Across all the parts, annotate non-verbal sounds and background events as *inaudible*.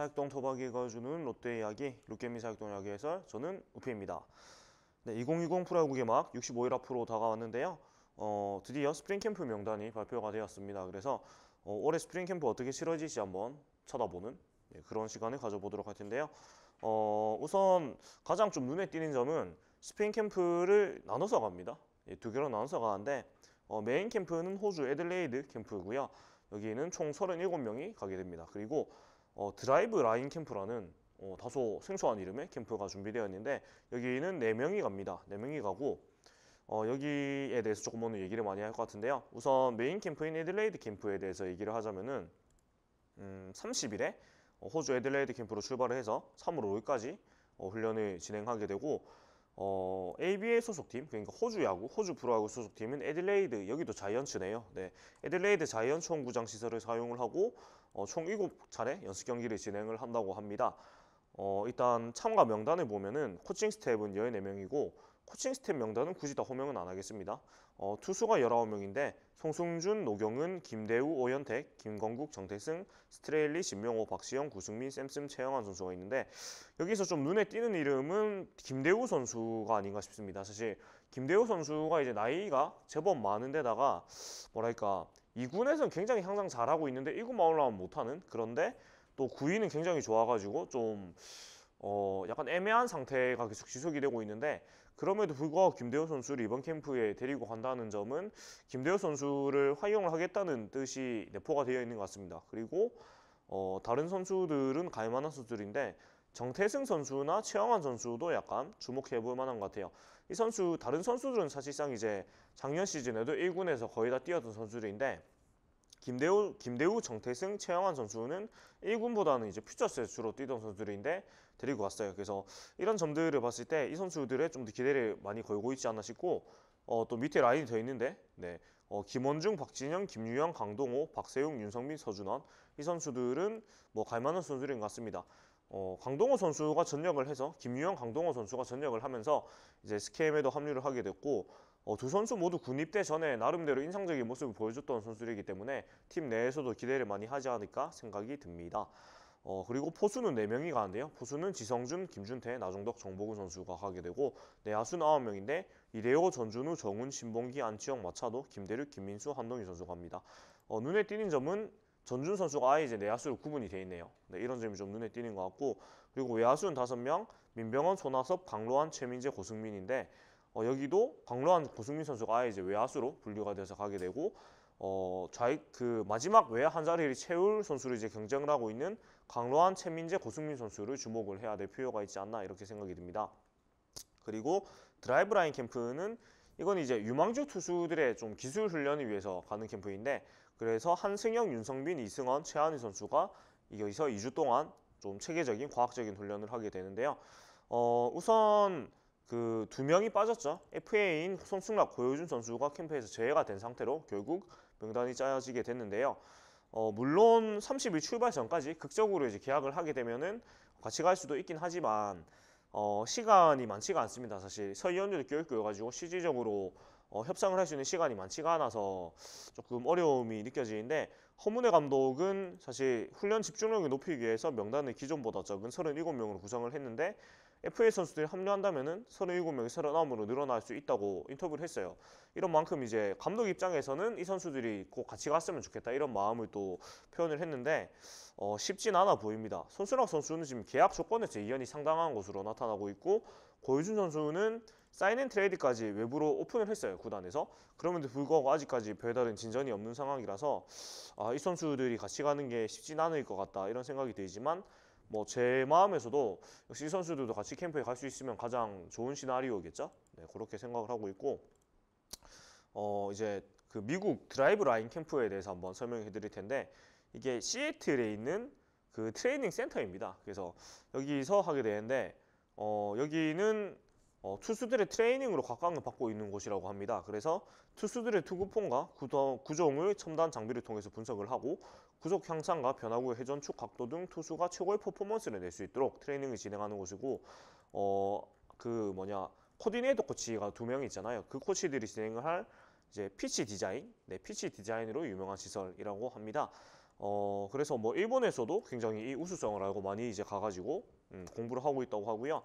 사역동 토박이가 주는 롯데 이야기 루게미 사역동 이야기 해설 저는 우피입니다 네, 2020 프로야구계 막 65일 앞으로 다가왔는데요. 어, 드디어 스프링 캠프 명단이 발표가 되었습니다. 그래서 어, 올해 스프링 캠프 어떻게 치러질지 한번 쳐다보는 네, 그런 시간을 가져보도록 할 텐데요. 어, 우선 가장 좀 눈에 띄는 점은 스프링 캠프를 나눠서 갑니다. 예, 두 개로 나눠서 가는데 어, 메인 캠프는 호주 애들레이드 캠프고요. 여기는 총 37명이 가게 됩니다. 그리고 어, 드라이브 라인 캠프라는 어, 다소 생소한 이름의 캠프가 준비되어 있는데 여기는 네명이 갑니다. 네명이 가고 어, 여기에 대해서 조금 오늘 얘기를 많이 할 것 같은데요. 우선 메인 캠프인 에들레이드 캠프에 대해서 얘기를 하자면은 음, 30일에 어, 호주 에들레이드 캠프로 출발을 해서 3월 5일까지 어, 훈련을 진행하게 되고 어, ABA 소속팀, 그러니까 호주 야구, 호주 프로야구 소속팀인 에들레이드, 여기도 자이언츠네요. 네, 에들레이드 자이언츠 홈구장 시설을 사용을 하고 어, 총 7차례 연습 경기를 진행을 한다고 합니다. 어, 일단 참가 명단을 보면은 코칭 스텝은 14명이고 코칭 스텝 명단은 굳이 다 호명은 안 하겠습니다. 어, 투수가 19명인데 송승준, 노경은, 김대우, 오현택, 김건국, 정태승, 스트레일리, 진명호 박시영, 구승민, 샘슨, 최영환 선수가 있는데 여기서 좀 눈에 띄는 이름은 김대우 선수가 아닌가 싶습니다. 사실 김대우 선수가 이제 나이가 제법 많은데다가 뭐랄까 2군에서는 굉장히 향상 잘하고 있는데 1군만 올라오면 못하는 그런데 또 9위는 굉장히 좋아가지고 좀 어, 약간 애매한 상태가 계속 지속이 되고 있는데 그럼에도 불구하고 김대호 선수를 이번 캠프에 데리고 간다는 점은 김대호 선수를 활용을 하겠다는 뜻이 내포가 되어 있는 것 같습니다. 그리고 어, 다른 선수들은 갈만한 선수들인데 정태승 선수나 최영환 선수도 약간 주목해 볼 만한 것 같아요. 이 선수 다른 선수들은 사실상 이제 작년 시즌에도 1군에서 거의 다 뛰었던 선수들인데 김대우, 김대우, 정태승, 최영환 선수는 1군보다는 이제 퓨처스에 주로 뛰던 선수들인데 데리고 왔어요. 그래서 이런 점들을 봤을 때 이 선수들에 좀더 기대를 많이 걸고 있지 않나 싶고 어, 또 밑에 라인이 더 있는데 네, 어, 김원중, 박진영, 김유영, 강동호, 박세웅, 윤성민, 서준원 이 선수들은 뭐 갈만한 선수들인 것 같습니다. 어, 강동호 선수가 전역을 해서 김유영 강동호 선수가 전역을 하면서 이제 스케임에도 합류를 하게 됐고 어, 두 선수 모두 군입대 전에 나름대로 인상적인 모습을 보여줬던 선수들이기 때문에 팀 내에서도 기대를 많이 하지 않을까 생각이 듭니다. 어, 그리고 포수는 네명이 가는데요. 포수는 지성준, 김준태, 나종덕, 정복근 선수가 가게 되고 내야수9 명인데 이대호, 전준우, 정훈, 신봉기, 안치영, 마차도, 김대륙, 김민수, 한동희 선수가 합니다. 어, 눈에 띄는 점은 전준 선수가 아예 이제 내야수로 구분이 돼 있네요. 네, 이런 점이 좀 눈에 띄는 것 같고 그리고 외야수는 다섯 명 민병헌, 손아섭, 강로한, 최민재, 고승민인데 어, 여기도 강로한, 고승민 선수가 아예 이제 외야수로 분류가 돼서 가게 되고 어, 좌익 그 마지막 외야 한 자리를 채울 선수를 이제 경쟁을 하고 있는 강로한, 최민재, 고승민 선수를 주목을 해야 될 필요가 있지 않나 이렇게 생각이 듭니다. 그리고 드라이브 라인 캠프는 이건 이제 유망주 투수들의 좀 기술 훈련을 위해서 가는 캠프인데 그래서 한승영, 윤성빈, 이승헌, 최한희 선수가 여기서 2주 동안 좀 체계적인 과학적인 훈련을 하게 되는데요. 어, 우선 그 두 명이 빠졌죠. FA인 손승락, 고효준 선수가 캠프에서 제외가 된 상태로 결국 명단이 짜여지게 됐는데요. 어, 물론 30일 출발 전까지 극적으로 이제 계약을 하게 되면은 같이 갈 수도 있긴 하지만 어, 시간이 많지가 않습니다. 사실 서희연대도 교육교여가지고 실질적으로 어, 협상을 할 수 있는 시간이 많지가 않아서 조금 어려움이 느껴지는데 허문회 감독은 사실 훈련 집중력을 높이기 위해서 명단을 기존보다 적은 37명으로 구성을 했는데 FA 선수들이 합류한다면은 37명이 39으로 늘어날 수 있다고 인터뷰를 했어요. 이런 만큼 이제 감독 입장에서는 이 선수들이 꼭 같이 갔으면 좋겠다 이런 마음을 또 표현을 했는데 어, 쉽진 않아 보입니다. 손수락 선수는 지금 계약 조건에 서이연이 상당한 것으로 나타나고 있고 고유준 선수는 사인앤트레이드까지 외부로 오픈을 했어요 구단에서 그럼에도 불구하고 아직까지 별다른 진전이 없는 상황이라서 아, 이 선수들이 같이 가는 게 쉽진 않을 것 같다 이런 생각이 들지만 뭐제 마음에서도 역시 이 선수들도 같이 캠프에 갈 수 있으면 가장 좋은 시나리오겠죠. 네, 그렇게 생각을 하고 있고 어 이제 그 미국 드라이브 라인 캠프에 대해서 한번 설명해 드릴 텐데 이게 시애틀에 있는 그 트레이닝 센터입니다. 그래서 여기서 하게 되는데 어 여기는 어, 투수들의 트레이닝으로 각광을 받고 있는 곳이라고 합니다. 그래서 투수들의 투구폰과 구도, 구종을 첨단 장비를 통해서 분석을 하고 구속 향상과 변화구의 회전축 각도 등 투수가 최고의 퍼포먼스를 낼 수 있도록 트레이닝을 진행하는 곳이고 어그 뭐냐 코디네이터 코치가 두 명 있잖아요. 그 코치들이 진행을 할 이제 피치 디자인, 네 피치 디자인으로 유명한 시설이라고 합니다. 어 그래서 뭐 일본에서도 굉장히 이 우수성을 알고 많이 이제 가가지고 음, 공부를 하고 있다고 하고요.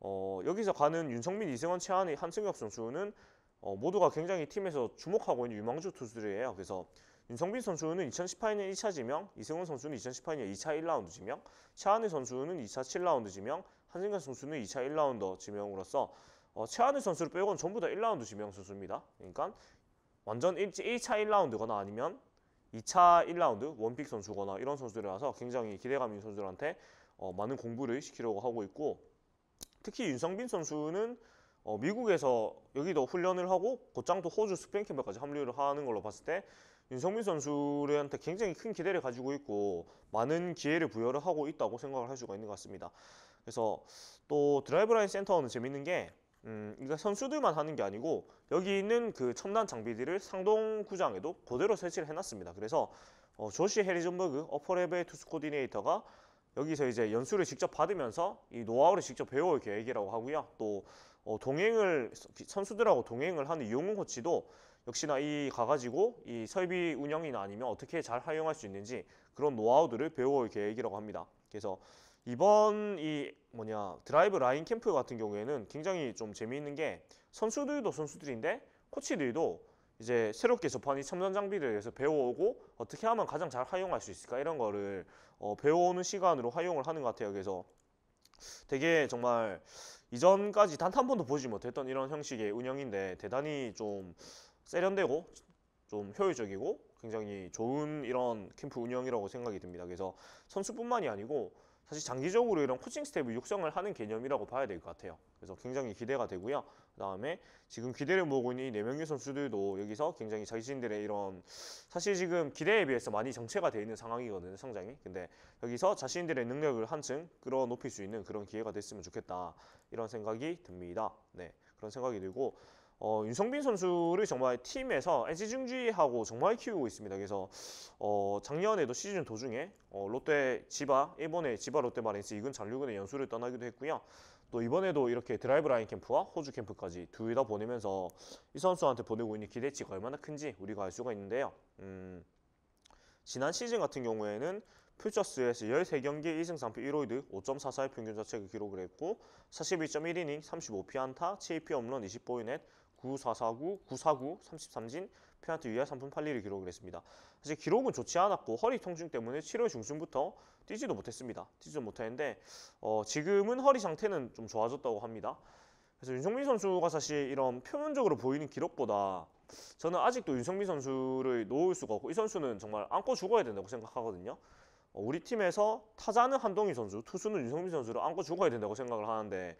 어, 여기서 가는 윤성민, 이승원, 최한의 한승엽 선수는 어, 모두가 굉장히 팀에서 주목하고 있는 유망주 투수들이에요. 그래서 윤성빈 선수는 2018년 2차 지명, 이승훈 선수는 2018년 2차 1라운드 지명, 최한의 선수는 2차 7라운드 지명, 한승엽 선수는 2차 1라운드 지명으로서 어, 최한의 선수를 빼고는 전부 다 1라운드 지명 선수입니다. 그러니까 완전 1, 1차 1라운드거나 아니면 2차 1라운드 원픽 선수거나 이런 선수들이라서 굉장히 기대감 있는 선수들한테 어, 많은 공부를 시키려고 하고 있고 특히 윤성빈 선수는 어, 미국에서 여기도 훈련을 하고 곧장 또 호주 스프링캠프까지 합류를 하는 걸로 봤을 때윤성빈 선수한테 굉장히 큰 기대를 가지고 있고 많은 기회를 부여를 하고 있다고 생각을 할 수가 있는 것 같습니다. 그래서 또 드라이브라인 센터는 재밌는 게 음, 그러 그러니까 선수들만 하는 게 아니고 여기 있는 그 첨단 장비들을 상동 구장에도 그대로 설치를 해놨습니다. 그래서 어, 조시 해리전버그 어퍼레벨 투스 코디네이터가 여기서 이제 연수를 직접 받으면서 이 노하우를 직접 배워올 계획이라고 하고요. 또 어, 동행을 선수들하고 동행을 하는 이용훈 코치도 역시나 이 가가지고 이 설비 운영이나 아니면 어떻게 잘 활용할 수 있는지 그런 노하우들을 배워올 계획이라고 합니다. 그래서 이번 이 뭐냐 드라이브 라인 캠프 같은 경우에는 굉장히 좀 재미있는 게 선수들도 선수들인데 코치들도 이제 새롭게 접하는 첨단 장비를 위해서 배워오고 어떻게 하면 가장 잘 활용할 수 있을까 이런 거를 어, 배워오는 시간으로 활용을 하는 것 같아요. 그래서 되게 정말 이전까지 단 한 번도 보지 못했던 이런 형식의 운영인데 대단히 좀 세련되고 좀 효율적이고 굉장히 좋은 이런 캠프 운영이라고 생각이 듭니다. 그래서 선수뿐만이 아니고 사실 장기적으로 이런 코칭 스텝을 육성을 하는 개념이라고 봐야 될 것 같아요. 그래서 굉장히 기대가 되고요. 그다음에 지금 기대를 모으고 있는 이네 명의 선수들도 여기서 굉장히 자신들의 이런 사실 지금 기대에 비해서 많이 정체가 되어 있는 상황이거든요, 성장이. 근데 여기서 자신들의 능력을 한층 끌어높일 수 있는 그런 기회가 됐으면 좋겠다. 이런 생각이 듭니다. 네. 그런 생각이 들고 어, 윤성빈 선수를 정말 팀에서 NC 중지하고 정말 키우고 있습니다. 그래서 어, 작년에도 시즌 도중에 어, 롯데 지바 일본의 지바 롯데 마린스 이근 잔류근의 연수를 떠나기도 했고요. 또 이번에도 이렇게 드라이브 라인 캠프와 호주 캠프까지 둘 다 보내면서 이 선수한테 보내고 있는 기대치가 얼마나 큰지 우리가 알 수가 있는데요. 음, 지난 시즌 같은 경우에는 퓨처스에서 13경기 1승 3패 1호이드 5.44의 평균 자책을 기록을 했고 4 2 1이닝 35피 안타 7피 홈런 20포인넷 9449, 949, 33진, 페나트 유야 3분 8리를 기록을 했습니다. 사실 기록은 좋지 않았고 허리 통증 때문에 7월 중순부터 뛰지도 못했습니다. 뛰지도 못했는데 어, 지금은 허리 상태는 좀 좋아졌다고 합니다. 그래서 윤성민 선수가 사실 이런 표면적으로 보이는 기록보다 저는 아직도 윤성민 선수를 놓을 수가 없고 이 선수는 정말 안고 죽어야 된다고 생각하거든요. 어, 우리 팀에서 타자는 한동희 선수, 투수는 윤성민 선수를 안고 죽어야 된다고 생각을 하는데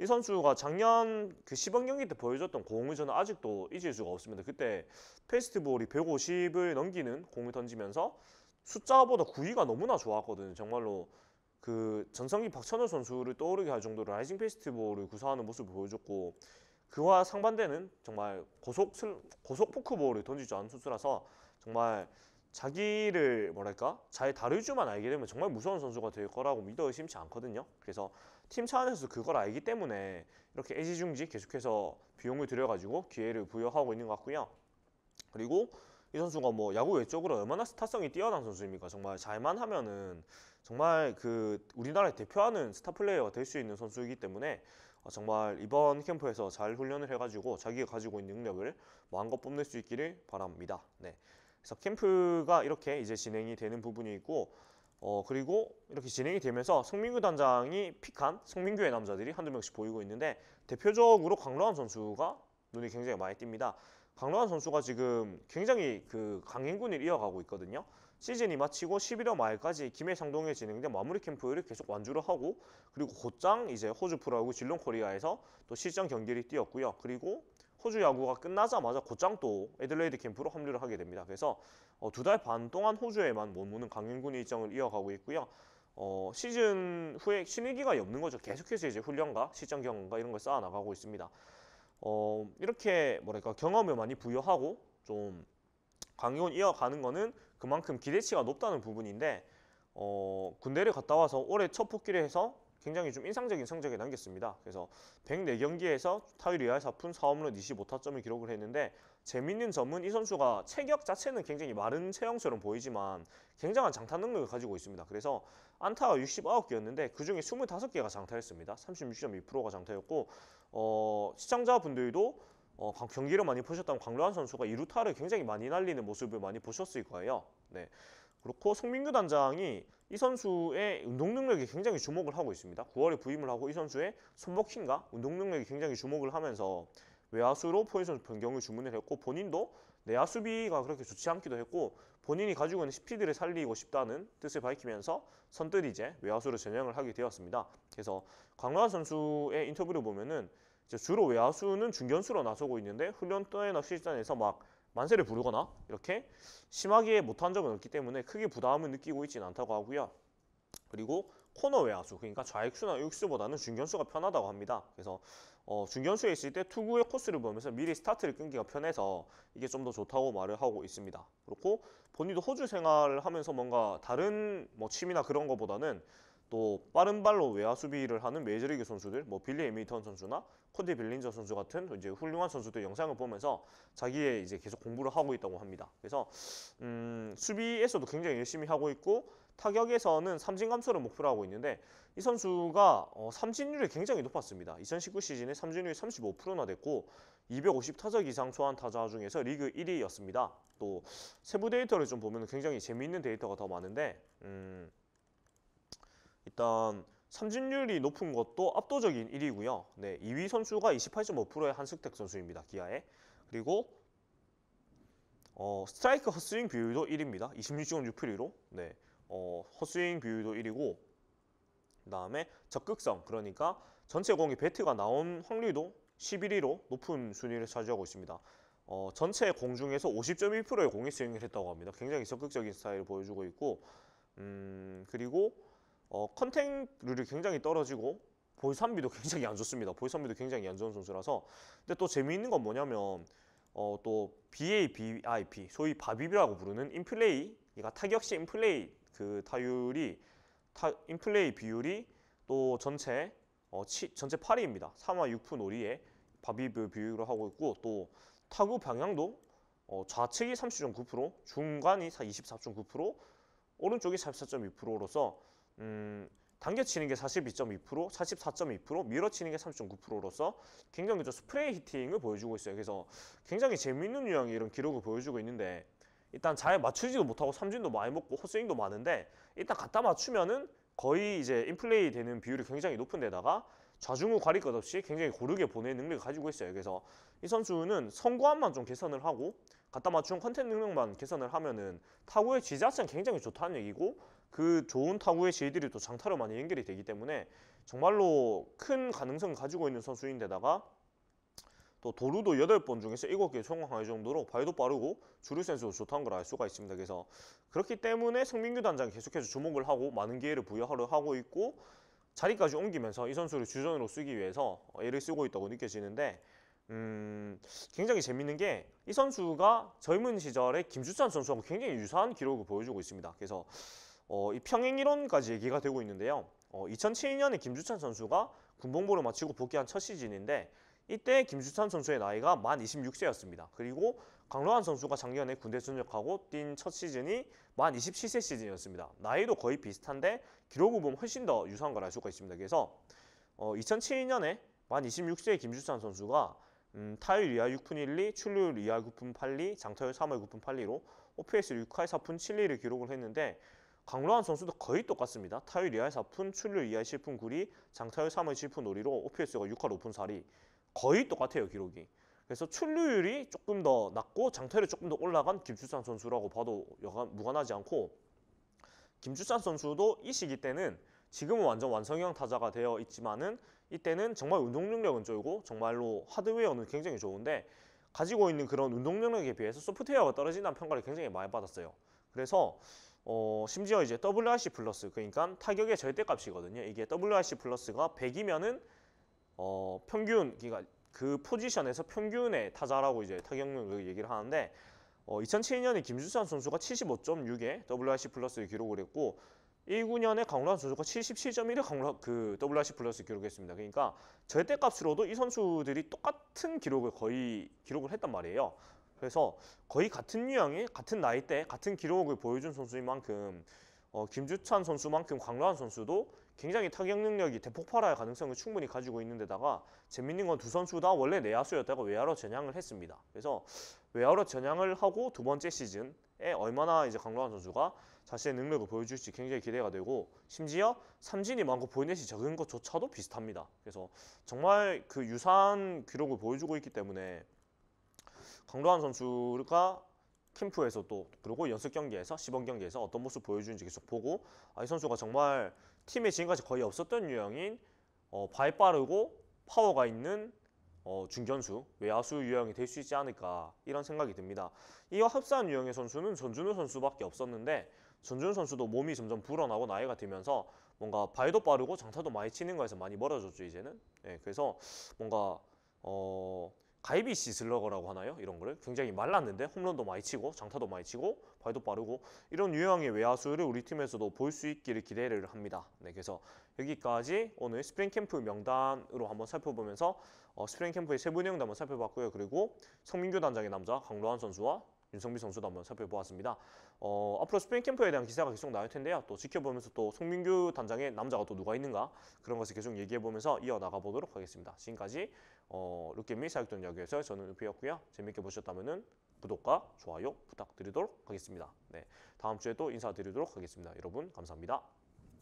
이 선수가 작년 그 시범 경기 때 보여줬던 공을 저는 아직도 잊을 수가 없습니다. 그때 페스티볼이 150을 넘기는 공을 던지면서 숫자보다 구위가 너무나 좋았거든요. 정말로 그 전성기 박찬호 선수를 떠오르게 할 정도로 라이징 페스티벌을 구사하는 모습을 보여줬고 그와 상반되는 정말 고속 슬, 고속 포크볼을 던지지 않은 선수라서 정말 자기를 뭐랄까 잘 다룰 줄만 알게 되면 정말 무서운 선수가 될 거라고 믿어 의심치 않거든요. 그래서 팀 차원에서도 그걸 알기 때문에 이렇게 애지중지 계속해서 비용을 들여가지고 기회를 부여하고 있는 것 같고요. 그리고 이 선수가 뭐 야구 외적으로 얼마나 스타성이 뛰어난 선수입니까? 정말 잘만 하면은 정말 그우리나라에 대표하는 스타 플레이어가 될 수 있는 선수이기 때문에 어, 정말 이번 캠프에서 잘 훈련을 해가지고 자기가 가지고 있는 능력을 마음껏 뭐 뽐낼 수 있기를 바랍니다. 네. 그래서 캠프가 이렇게 이제 진행이 되는 부분이 있고 어 그리고 이렇게 진행이 되면서 송민규 단장이 픽한 송민규의 남자들이 한두 명씩 보이고 있는데 대표적으로 강로한 선수가 눈이 굉장히 많이 띕니다. 강로한 선수가 지금 굉장히 그 강행군을 이어가고 있거든요. 시즌이 마치고 11월 말까지 김해상동에 진행된 마무리 캠프를 계속 완주를 하고 그리고 곧장 이제 호주 프로야구 진롱코리아에서 또 실전 경기를 뛰었고요. 그리고 호주 야구가 끝나자마자 곧장 또 애들레이드 캠프로 합류를 하게 됩니다. 그래서 어, 두달 반 동안 호주에만 머무는 강윤군의 일정을 이어가고 있고요. 어, 시즌 후에 신의기가 없는 거죠. 계속해서 이제 훈련과 실전 경험과 이런 걸 쌓아 나가고 있습니다. 어, 이렇게 뭐랄까 경험을 많이 부여하고 좀 강윤 이어가는 거는 그만큼 기대치가 높다는 부분인데 어, 군대를 갔다 와서 올해 첫 복귀를 해서 굉장히 좀 인상적인 성적을 남겼습니다. 그래서 104경기에서 타율 이하 에 4푼 4홈런 25타점을 기록을 했는데 재밌는 점은 이 선수가 체격 자체는 굉장히 마른 체형처럼 보이지만 굉장한 장타 능력을 가지고 있습니다. 그래서 안타가 69개였는데 그중에 25개가 장타였습니다. 36.2%가 장타였고 어, 시청자분들도 어, 경기를 많이 보셨다면 광로한 선수가 이루타를 굉장히 많이 날리는 모습을 많이 보셨을 거예요. 네. 그렇고 송민규 단장이 이 선수의 운동 능력이 굉장히 주목을 하고 있습니다. 9월에 부임을 하고 이 선수의 손목힘과 운동 능력이 굉장히 주목을 하면서 외야수로 포지션 변경을 주문을 했고 본인도 내야 수비가 그렇게 좋지 않기도 했고 본인이 가지고 있는 스피드를 살리고 싶다는 뜻을 밝히면서 선뜻 이제 외야수로 전향을 하게 되었습니다. 그래서 강라 선수의 인터뷰를 보면은 주로 외야수는 중견수로 나서고 있는데 훈련도나 실전에서 막 만세를 부르거나 이렇게 심하게 못한 적은 없기 때문에 크게 부담을 느끼고 있지는 않다고 하고요. 그리고 코너 외야수 그러니까 좌익수나 우익수보다는 중견수가 편하다고 합니다. 그래서 어, 중견수에 있을 때 투구의 코스를 보면서 미리 스타트를 끊기가 편해서 이게 좀 더 좋다고 말을 하고 있습니다. 그렇고 본인도 호주 생활을 하면서 뭔가 다른 뭐 취미나 그런 거보다는 또 빠른 발로 외화 수비를 하는 메이저리그 선수들 뭐 빌리 에미턴 선수나 코디 빌린저 선수 같은 이제 훌륭한 선수들 영상을 보면서 자기의 이제 계속 공부를 하고 있다고 합니다. 그래서 음, 수비에서도 굉장히 열심히 하고 있고 타격에서는 삼진 감소를 목표로 하고 있는데 이 선수가 어, 삼진율이 굉장히 높았습니다. 2019 시즌에 삼진율이 35%나 됐고 250타석 이상 소한 타자 중에서 리그 1위였습니다. 또 세부 데이터를 좀 보면 굉장히 재미있는 데이터가 더 많은데 음, 일단 삼진율이 높은 것도 압도적인 1위고요. 네, 2위 선수가 28.5%의 한승택 선수입니다. 기아에. 그리고 어, 스트라이크 헛스윙 비율도 1위입니다. 26.6%로. 네. 어, 헛스윙 비율도 1위고 그다음에 적극성 그러니까 전체 공이 배트가 나온 확률도 11위로 높은 순위를 차지하고 있습니다. 어, 전체 공 중에서 50.1%의 공이 스윙을 했다고 합니다. 굉장히 적극적인 스타일을 보여주고 있고 음, 그리고 어, 컨택률이 굉장히 떨어지고 보이스 산비도 *laughs* 굉장히 안 좋습니다. 보이스 산비도 굉장히 안 좋은 선수라서 근데 또 재미있는 건 뭐냐면 어, 또 BABIP 소위 바비비라고 부르는 인플레이 그러니까 타격시 인플레이 그 타율이 타, 인플레이 비율이 또 전체 어, 치, 전체 8위입니다. 3화 6푼 놀이에 바비브 비율을 하고 있고 또 타구 방향도 어, 좌측이 30.9%, 중간이 24.9%, 오른쪽이 44.2%로서 음, 당겨치는 게 42.2%, 44.2%, 밀어치는 게 3.9%로서 굉장히 좀 스프레이 히팅을 보여주고 있어요. 그래서 굉장히 재밌는 유형의 이런 기록을 보여주고 있는데 일단 잘 맞추지도 못하고 삼진도 많이 먹고 헛스윙도 많은데 일단 갖다 맞추면은 거의 이제 인플레이 되는 비율이 굉장히 높은 데다가 좌중후 가릴 것 없이 굉장히 고르게 보내는 능력을 가지고 있어요. 그래서 이 선수는 선구안만 좀 개선을 하고 갖다 맞춘 컨텐츠 능력만 개선을 하면은 타구의 지지자층는 굉장히 좋다는 얘기고 그 좋은 타구의 실들이 또 장타로 많이 연결이 되기 때문에 정말로 큰 가능성 을 가지고 있는 선수인데다가 또 도루도 여덟 번 중에서 일곱 개 성공할 정도로 발도 빠르고 주류 센스도 좋다는 걸 알 수가 있습니다. 그래서 그렇기 때문에 성민규 단장이 계속해서 주목을 하고 많은 기회를 부여하려 하고 있고 자리까지 옮기면서 이 선수를 주전으로 쓰기 위해서 애를 쓰고 있다고 느껴지는데 음, 굉장히 재밌는 게 이 선수가 젊은 시절에 김주찬 선수하고 굉장히 유사한 기록을 보여주고 있습니다. 그래서 어, 이 평행이론까지 얘기가 되고 있는데요. 어, 2007년에 김주찬 선수가 군복무를 마치고 복귀한 첫 시즌인데 이때 김주찬 선수의 나이가 만 26세였습니다. 그리고 강로한 선수가 작년에 군대 전역하고 뛴 첫 시즌이 만 27세 시즌이었습니다. 나이도 거의 비슷한데 기록을 보면 훨씬 더 유사한 걸 알 수가 있습니다. 그래서 어, 2007년에 만 26세의 김주찬 선수가 음, 타율 2할 6푼 1리, 출루율 2할 9푼 8리, 장타율 3할 9푼 8리로 OPS 6할 4푼 7리를 기록을 했는데 강로한 선수도 거의 똑같습니다. 타율 이하의 4푼, 출률 이하의 7푼 9리, 장타율 3의 7푼 5리로 OPS가 6할 5푼 4리 거의 똑같아요 기록이. 그래서 출루율이 조금 더 낮고 장타율이 조금 더 올라간 김주찬 선수라고 봐도 여간 무관하지 않고 김주찬 선수도 이 시기 때는 지금은 완전 완성형 타자가 되어 있지만은 이때는 정말 운동 능력은 쫄고 정말로 하드웨어는 굉장히 좋은데 가지고 있는 그런 운동 능력에 비해서 소프트웨어가 떨어진다는 평가를 굉장히 많이 받았어요. 그래서 어, 심지어 이제 WRC 플러스 그러니까 타격의 절대값이거든요. 이게 WRC 플러스가 100이면은 어, 평균 기가 그러니까 그 포지션에서 평균의 타자라고 이제 타격력을 얘기를 하는데 어, 2007년에 김주산 선수가 75.6에 WRC 플러스를 기록을 했고 19년에 강우란 선수가 77.1에 강우란 그 WRC 플러스 기록했습니다. 그러니까 절대값으로도 이 선수들이 똑같은 기록을 거의 기록을 했단 말이에요. 그래서 거의 같은 유형이 같은 나이대 같은 기록을 보여준 선수인 만큼 어, 김주찬 선수만큼 강로한 선수도 굉장히 타격 능력이 대폭발할 가능성을 충분히 가지고 있는 데다가 재밌는 건 두 선수 다 원래 내야수였다가 외야로 전향을 했습니다. 그래서 외야로 전향을 하고 두 번째 시즌에 얼마나 이제 강로한 선수가 자신의 능력을 보여줄지 굉장히 기대가 되고 심지어 삼진이 많고 보이넷이 적은 것조차도 비슷합니다. 그래서 정말 그 유사한 기록을 보여주고 있기 때문에 강도한 선수가 캠프에서 또 그리고 연습 경기에서 시범 경기에서 어떤 모습 보여주는지 계속 보고 아, 이 선수가 정말 팀에 지금까지 거의 없었던 유형인 어, 발 빠르고 파워가 있는 어, 중견수 외야수 유형이 될 수 있지 않을까 이런 생각이 듭니다. 이와 흡사한 유형의 선수는 전준우 선수밖에 없었는데 전준우 선수도 몸이 점점 불어나고 나이가 들면서 뭔가 발도 빠르고 장타도 많이 치는 거에서 많이 멀어졌죠 이제는. 예, 그래서 뭔가 어, 가이비시 슬러거라고 하나요? 이런 거를 굉장히 말랐는데 홈런도 많이 치고 장타도 많이 치고 발도 빠르고 이런 유형의 외야수를 우리 팀에서도 볼 수 있기를 기대를 합니다. 네, 그래서 여기까지 오늘 스프링 캠프 명단으로 한번 살펴보면서 어, 스프링 캠프의 세분내용도 한번 살펴봤고요. 그리고 성민규 단장의 남자 강로한 선수와 윤성비 선수도 한번 살펴보았습니다. 어, 앞으로 스프링 캠프에 대한 기사가 계속 나올 텐데요. 또 지켜보면서 또 송민규 단장의 남자가 또 누가 있는가 그런 것을 계속 얘기해보면서 이어나가보도록 하겠습니다. 지금까지 어, 루개미 사육돈 이야기에서 저는 루피였고요. 재밌게 보셨다면 구독과 좋아요 부탁드리도록 하겠습니다. 네, 다음 주에 또 인사드리도록 하겠습니다. 여러분 감사합니다.